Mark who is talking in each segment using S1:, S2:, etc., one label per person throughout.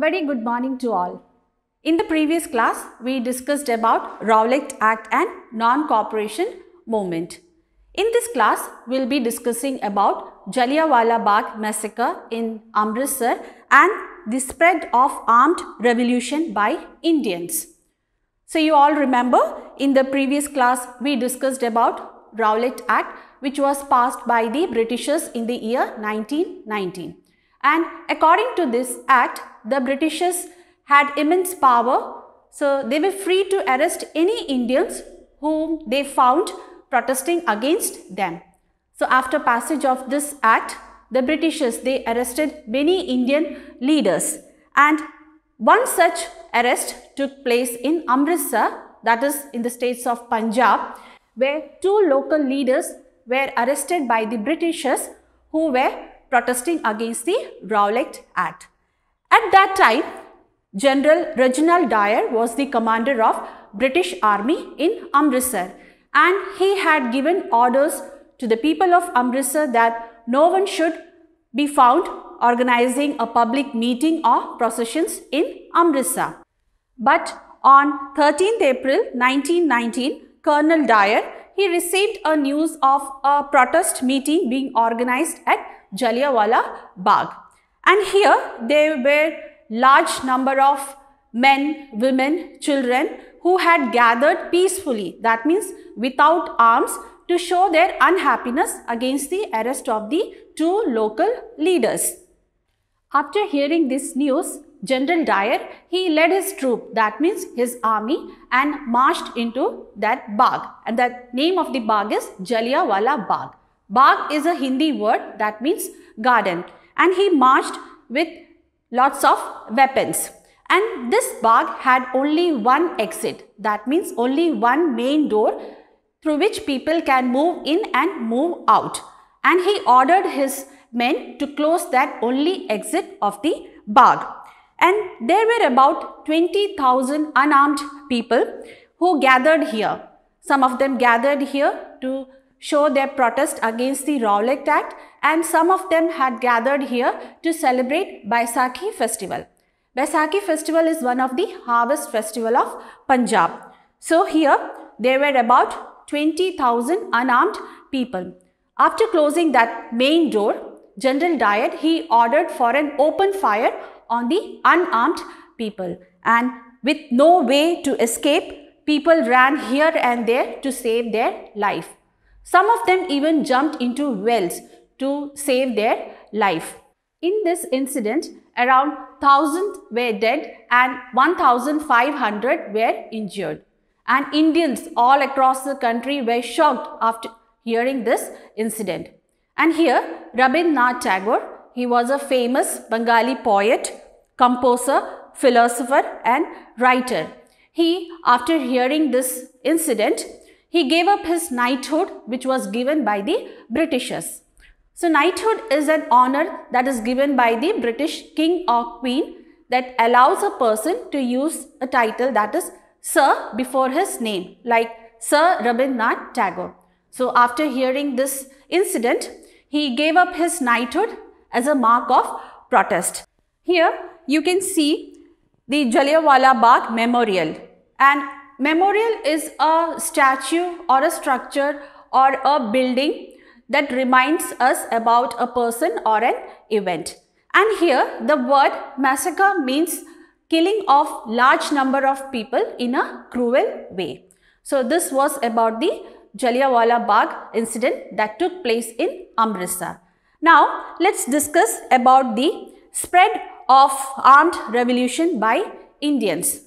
S1: very good morning to all. In the previous class, we discussed about Rowlett Act and non-cooperation movement. In this class, we'll be discussing about Jallianwala Bagh massacre in Amritsar and the spread of armed revolution by Indians. So you all remember in the previous class, we discussed about Rowlett Act which was passed by the Britishers in the year 1919. And according to this act, the Britishers had immense power, so they were free to arrest any Indians whom they found protesting against them. So after passage of this act, the Britishers, they arrested many Indian leaders and one such arrest took place in Amritsar, that is in the states of Punjab, where two local leaders were arrested by the Britishers who were protesting against the Rowlatt Act. At that time, General Reginald Dyer was the commander of British Army in Amritsar and he had given orders to the people of Amritsar that no one should be found organizing a public meeting or processions in Amritsar. But on 13th April 1919, Colonel Dyer, he received a news of a protest meeting being organized at Jallianwala Bagh. And here there were large number of men, women, children who had gathered peacefully, that means without arms, to show their unhappiness against the arrest of the two local leaders. After hearing this news, General Dyer, he led his troop, that means his army and marched into that bag. And the name of the bag is Jallianwala Bag. Bag is a Hindi word that means garden and he marched with lots of weapons. And this bag had only one exit. That means only one main door through which people can move in and move out. And he ordered his men to close that only exit of the bag. And there were about 20,000 unarmed people who gathered here. Some of them gathered here to show their protest against the Rowlett Act and some of them had gathered here to celebrate Baisakhi festival. Baisakhi festival is one of the harvest festival of Punjab. So here there were about 20,000 unarmed people. After closing that main door, General Dyer, he ordered for an open fire on the unarmed people and with no way to escape, people ran here and there to save their life. Some of them even jumped into wells to save their life. In this incident, around 1000 were dead and 1500 were injured. And Indians all across the country were shocked after hearing this incident. And here, Rabindranath Tagore, he was a famous Bengali poet, composer, philosopher and writer. He, after hearing this incident, he gave up his knighthood which was given by the Britishers. So knighthood is an honor that is given by the British king or queen that allows a person to use a title that is Sir before his name like Sir Rabindranath Tagore. So after hearing this incident, he gave up his knighthood as a mark of protest. Here you can see the Jallianwala Bagh Memorial and memorial is a statue or a structure or a building that reminds us about a person or an event. And here the word massacre means killing of large number of people in a cruel way. So this was about the Jallianwala Bagh incident that took place in Amritsar. Now let's discuss about the spread of armed revolution by Indians.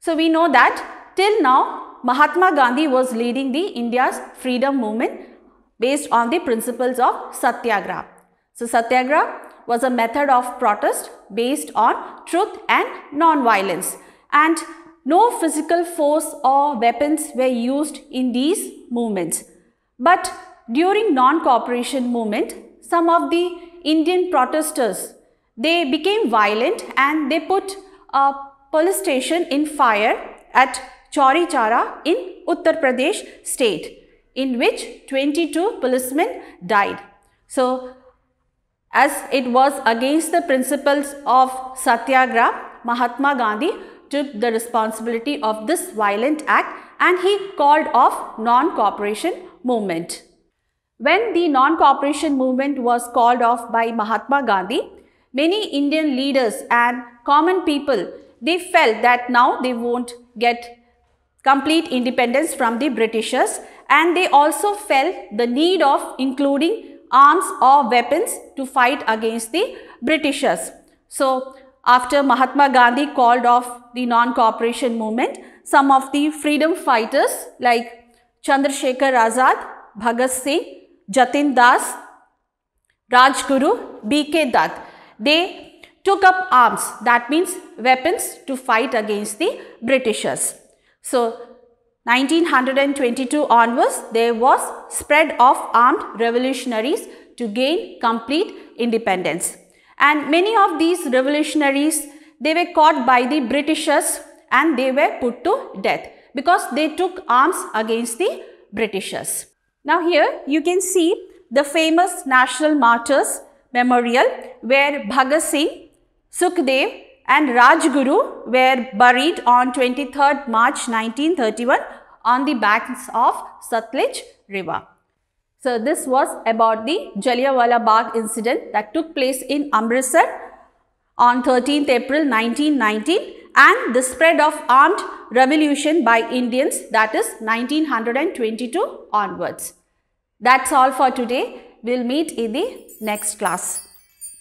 S1: So we know that till now Mahatma Gandhi was leading the India's freedom movement based on the principles of Satyagraha. So Satyagraha was a method of protest based on truth and non-violence and no physical force or weapons were used in these movements. But during non-cooperation movement, some of the Indian protesters, they became violent and they put a police station in fire at Chauri Chara in Uttar Pradesh state in which 22 policemen died. So, as it was against the principles of Satyagraha, Mahatma Gandhi took the responsibility of this violent act and he called off non-cooperation movement. When the non-cooperation movement was called off by Mahatma Gandhi, many Indian leaders and common people, they felt that now they won't get complete independence from the Britishers and they also felt the need of including arms or weapons to fight against the Britishers. So, after Mahatma Gandhi called off the non-cooperation movement, some of the freedom fighters like Chandrasekhar Azad, Bhagat Singh, Jatin Das, Rajguru, B.K. Dutt, they took up arms, that means weapons to fight against the Britishers. So 1922 onwards, there was spread of armed revolutionaries to gain complete independence. And many of these revolutionaries, they were caught by the Britishers and they were put to death because they took arms against the Britishers. Now here you can see the famous National Martyrs Memorial where Bhagat Singh, Sukhdev and Rajguru were buried on 23rd March 1931 on the banks of Satluj River. So, this was about the Jallianwala Bagh incident that took place in Amritsar on 13th April 1919 and the spread of armed revolution by Indians that is 1922 onwards. That's all for today. We'll meet in the next class.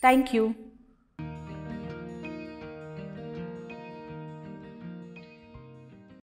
S1: Thank you.